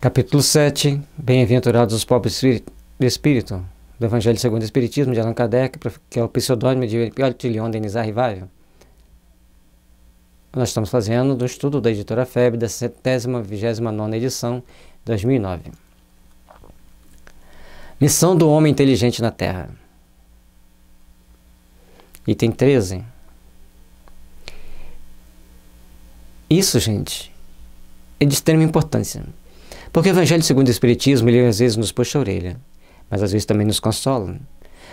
Capítulo 7. Bem-aventurados os pobres de espírito, do Evangelho segundo o Espiritismo, de Allan Kardec, que é o pseudônimo de Bertillon Denis Arrivaio. Nós estamos fazendo do estudo da editora FEB da 729 edição, 2009. Missão do homem inteligente na Terra. Item 13. Isso, gente, é de extrema importância porque o Evangelho segundo o Espiritismo, ele às vezes nos puxa a orelha, mas às vezes também nos consola.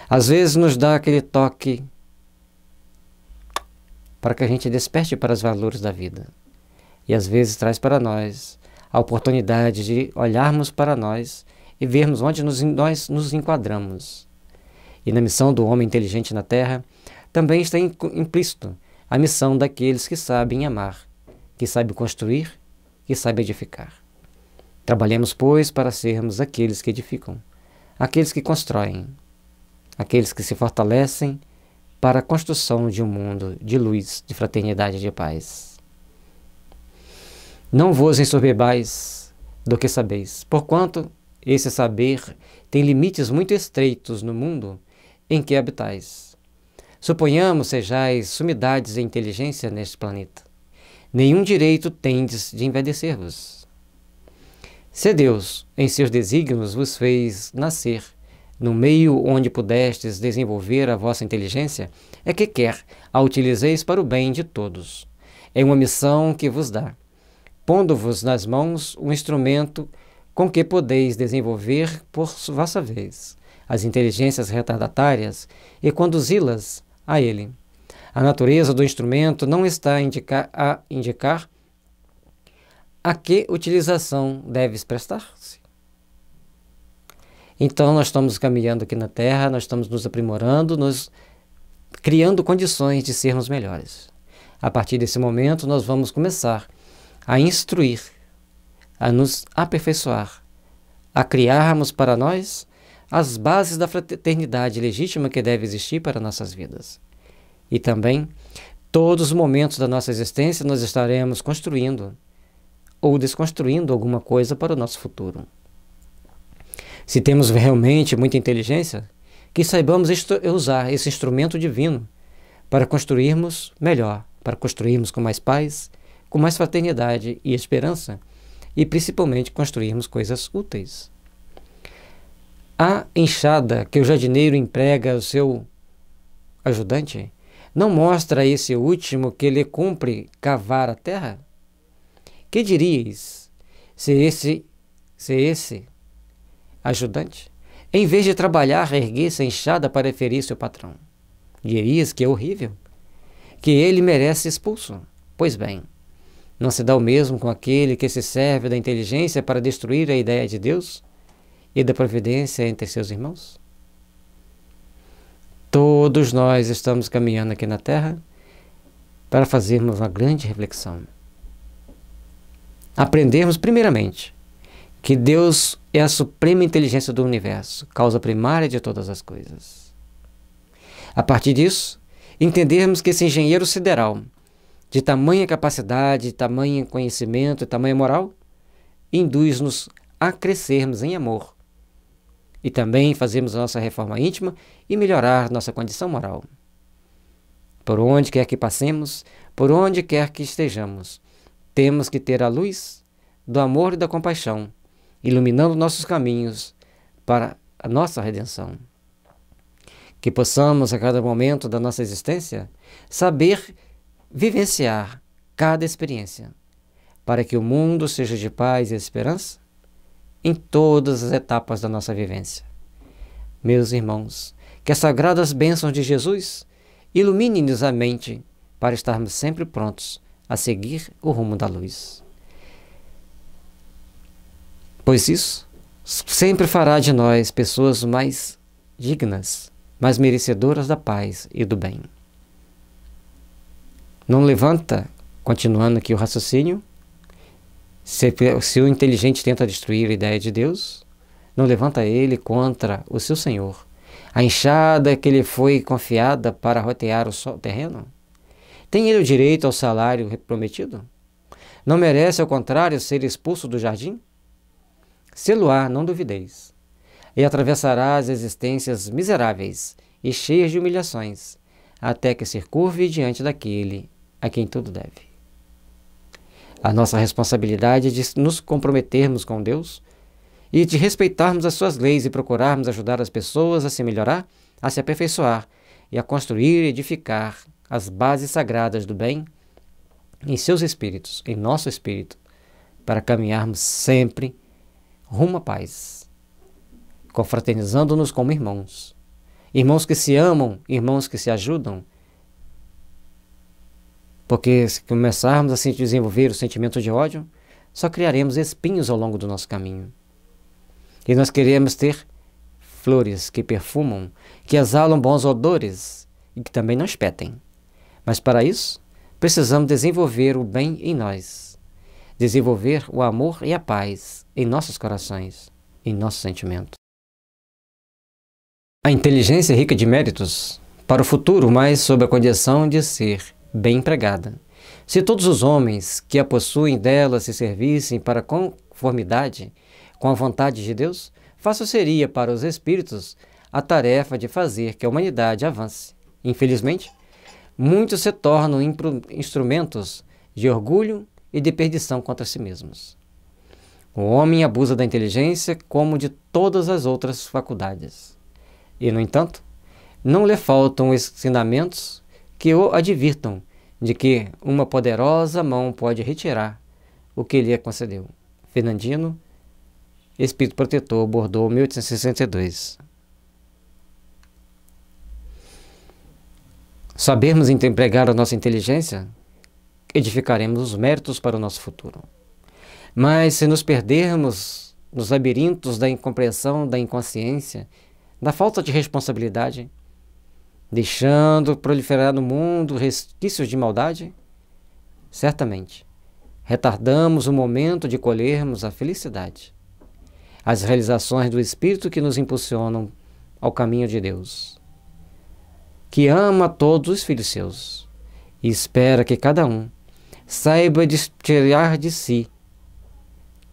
Às vezes nos dá aquele toque para que a gente desperte para os valores da vida. E às vezes traz para nós a oportunidade de olharmos para nós e vermos onde nos, nós nos enquadramos. E na missão do homem inteligente na Terra também está implícito a missão daqueles que sabem amar, que sabem construir, que sabem edificar. Trabalhemos, pois, para sermos aqueles que edificam, aqueles que constroem, aqueles que se fortalecem para a construção de um mundo de luz, de fraternidade e de paz. Não vos ensoberbais do que sabeis, porquanto esse saber tem limites muito estreitos no mundo em que habitais. Suponhamos sejais sumidades de inteligência neste planeta. Nenhum direito tendes de envelhecer-vos. Se Deus, em seus desígnios, vos fez nascer no meio onde pudestes desenvolver a vossa inteligência, é que quer a utilizeis para o bem de todos. É uma missão que vos dá, pondo-vos nas mãos um instrumento com que podeis desenvolver por vossa vez as inteligências retardatárias e conduzi-las a ele. A natureza do instrumento não está a indicar, a indicar a que utilização deve prestar-se. Então, nós estamos caminhando aqui na Terra, nós estamos nos aprimorando, nos criando condições de sermos melhores. A partir desse momento, nós vamos começar a instruir, a nos aperfeiçoar, a criarmos para nós as bases da fraternidade legítima que deve existir para nossas vidas. E também, todos os momentos da nossa existência, nós estaremos construindo ou desconstruindo alguma coisa para o nosso futuro. Se temos realmente muita inteligência, que saibamos usar esse instrumento divino para construirmos melhor, para construirmos com mais paz, com mais fraternidade e esperança, e principalmente construirmos coisas úteis. A enxada que o jardineiro emprega ao seu ajudante não mostra a esse último que lhe cumpre cavar a terra? Que dirias se esse, se esse ajudante, em vez de trabalhar, erguesse a enxada para ferir seu patrão? Dirias que é horrível, que ele merece expulso. Pois bem, não se dá o mesmo com aquele que se serve da inteligência para destruir a ideia de Deus e da providência entre seus irmãos? Todos nós estamos caminhando aqui na Terra para fazermos uma grande reflexão aprendermos, primeiramente, que Deus é a suprema inteligência do universo, causa primária de todas as coisas. A partir disso, entendermos que esse engenheiro sideral, de tamanha capacidade, tamanho conhecimento e tamanha moral, induz-nos a crescermos em amor e também fazermos a nossa reforma íntima e melhorar nossa condição moral. Por onde quer que passemos, por onde quer que estejamos, temos que ter a luz do amor e da compaixão, iluminando nossos caminhos para a nossa redenção. Que possamos, a cada momento da nossa existência, saber vivenciar cada experiência, para que o mundo seja de paz e esperança em todas as etapas da nossa vivência. Meus irmãos, que as sagradas bênçãos de Jesus iluminem-nos a mente para estarmos sempre prontos a seguir o rumo da luz. Pois isso sempre fará de nós pessoas mais dignas, mais merecedoras da paz e do bem. Não levanta, continuando aqui o raciocínio, se, se o inteligente tenta destruir a ideia de Deus, não levanta ele contra o seu Senhor. A enxada que lhe foi confiada para rotear o terreno tem ele o direito ao salário prometido? Não merece, ao contrário, ser expulso do jardim? Celuar, não duvideis, e atravessarás existências miseráveis e cheias de humilhações, até que se curve diante daquele a quem tudo deve. A nossa responsabilidade é de nos comprometermos com Deus e de respeitarmos as suas leis e procurarmos ajudar as pessoas a se melhorar, a se aperfeiçoar e a construir e edificar as bases sagradas do bem em seus espíritos, em nosso espírito, para caminharmos sempre rumo à paz, confraternizando-nos como irmãos. Irmãos que se amam, irmãos que se ajudam. Porque se começarmos a se desenvolver o sentimento de ódio, só criaremos espinhos ao longo do nosso caminho. E nós queremos ter flores que perfumam, que exalam bons odores e que também não espetem. Mas para isso, precisamos desenvolver o bem em nós, desenvolver o amor e a paz em nossos corações, em nosso sentimento. A inteligência é rica de méritos para o futuro, mas sob a condição de ser bem empregada. Se todos os homens que a possuem dela se servissem para conformidade com a vontade de Deus, fácil seria para os espíritos a tarefa de fazer que a humanidade avance. Infelizmente, muitos se tornam instrumentos de orgulho e de perdição contra si mesmos. O homem abusa da inteligência como de todas as outras faculdades. E, no entanto, não lhe faltam ensinamentos que o advirtam de que uma poderosa mão pode retirar o que lhe concedeu. Fernandino, Espírito Protetor, Bordeaux, 1862. sabermos empregar a nossa inteligência, edificaremos os méritos para o nosso futuro. Mas se nos perdermos nos labirintos da incompreensão, da inconsciência, da falta de responsabilidade, deixando proliferar no mundo resquícios de maldade, certamente retardamos o momento de colhermos a felicidade, as realizações do Espírito que nos impulsionam ao caminho de Deus que ama todos os filhos seus e espera que cada um saiba tirar de si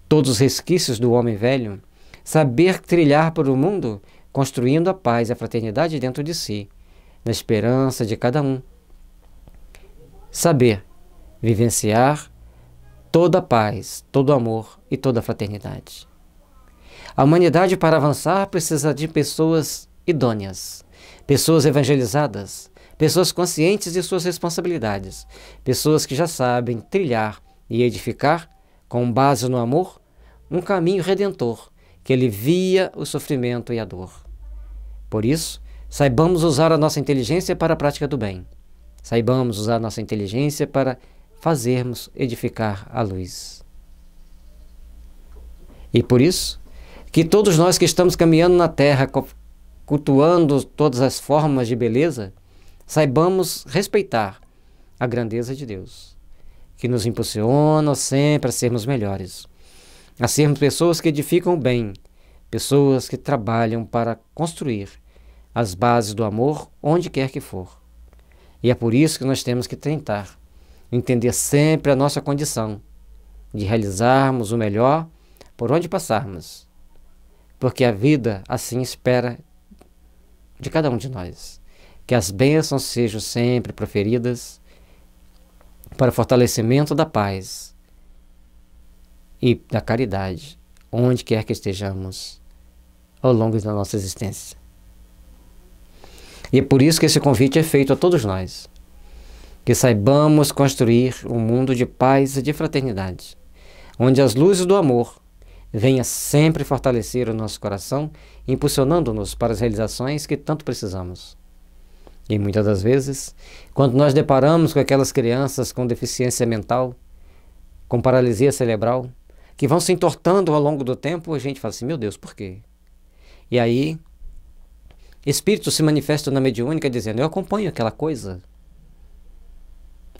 todos os resquícios do homem velho, saber trilhar por o mundo, construindo a paz e a fraternidade dentro de si, na esperança de cada um. Saber vivenciar toda a paz, todo o amor e toda a fraternidade. A humanidade, para avançar, precisa de pessoas idôneas pessoas evangelizadas, pessoas conscientes de suas responsabilidades, pessoas que já sabem trilhar e edificar, com base no amor, um caminho redentor que alivia o sofrimento e a dor. Por isso, saibamos usar a nossa inteligência para a prática do bem. Saibamos usar a nossa inteligência para fazermos edificar a luz. E por isso, que todos nós que estamos caminhando na terra cultuando todas as formas de beleza, saibamos respeitar a grandeza de Deus, que nos impulsiona sempre a sermos melhores, a sermos pessoas que edificam o bem, pessoas que trabalham para construir as bases do amor onde quer que for. E é por isso que nós temos que tentar entender sempre a nossa condição de realizarmos o melhor por onde passarmos, porque a vida assim espera de cada um de nós. Que as bênçãos sejam sempre proferidas para fortalecimento da paz e da caridade, onde quer que estejamos ao longo da nossa existência. E é por isso que esse convite é feito a todos nós, que saibamos construir um mundo de paz e de fraternidade, onde as luzes do amor venha sempre fortalecer o nosso coração, impulsionando-nos para as realizações que tanto precisamos. E muitas das vezes, quando nós deparamos com aquelas crianças com deficiência mental, com paralisia cerebral, que vão se entortando ao longo do tempo, a gente fala assim: meu Deus, por quê? E aí, espíritos se manifestam na mediúnica dizendo: eu acompanho aquela coisa.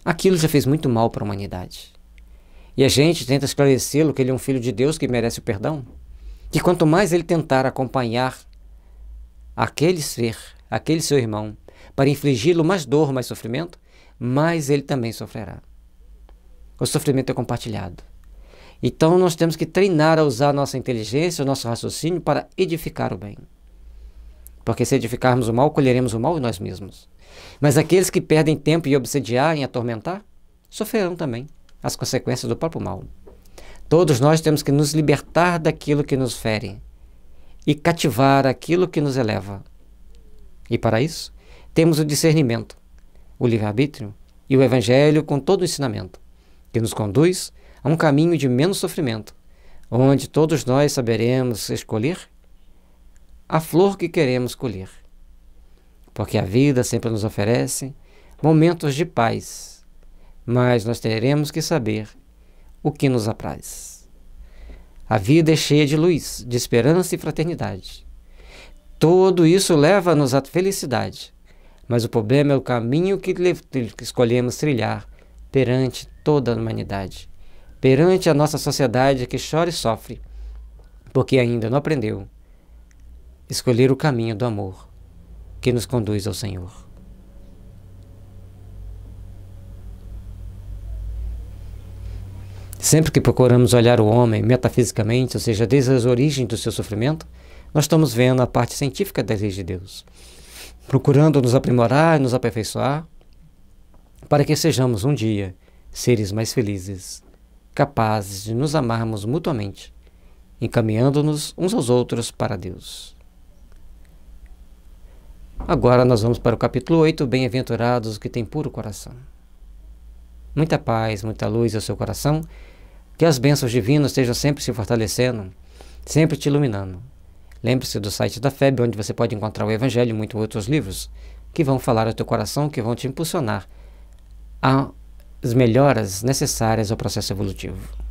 Aquilo já fez muito mal para a humanidade. E a gente tenta esclarecê-lo que ele é um filho de Deus que merece o perdão. Que quanto mais ele tentar acompanhar aquele ser, aquele seu irmão, para infligi-lo mais dor, mais sofrimento, mais ele também sofrerá. O sofrimento é compartilhado. Então nós temos que treinar a usar a nossa inteligência, o nosso raciocínio para edificar o bem. Porque se edificarmos o mal, colheremos o mal em nós mesmos. Mas aqueles que perdem tempo em obsediar, em atormentar, sofrerão também as consequências do próprio mal. Todos nós temos que nos libertar daquilo que nos fere e cativar aquilo que nos eleva. E para isso, temos o discernimento, o livre-arbítrio e o Evangelho com todo o ensinamento, que nos conduz a um caminho de menos sofrimento, onde todos nós saberemos escolher a flor que queremos colher. Porque a vida sempre nos oferece momentos de paz mas nós teremos que saber o que nos apraz. A vida é cheia de luz, de esperança e fraternidade. Tudo isso leva-nos à felicidade, mas o problema é o caminho que escolhemos trilhar perante toda a humanidade, perante a nossa sociedade que chora e sofre, porque ainda não aprendeu escolher o caminho do amor que nos conduz ao Senhor. Sempre que procuramos olhar o homem metafisicamente, ou seja, desde as origens do seu sofrimento, nós estamos vendo a parte científica das leis de Deus, procurando nos aprimorar, nos aperfeiçoar, para que sejamos um dia seres mais felizes, capazes de nos amarmos mutuamente, encaminhando-nos uns aos outros para Deus. Agora nós vamos para o capítulo 8, Bem-aventurados que têm puro coração. Muita paz, muita luz ao seu coração que as bênçãos divinas estejam sempre se fortalecendo, sempre te iluminando. Lembre-se do site da FEB, onde você pode encontrar o Evangelho e muitos outros livros que vão falar ao teu coração, que vão te impulsionar às melhoras necessárias ao processo evolutivo.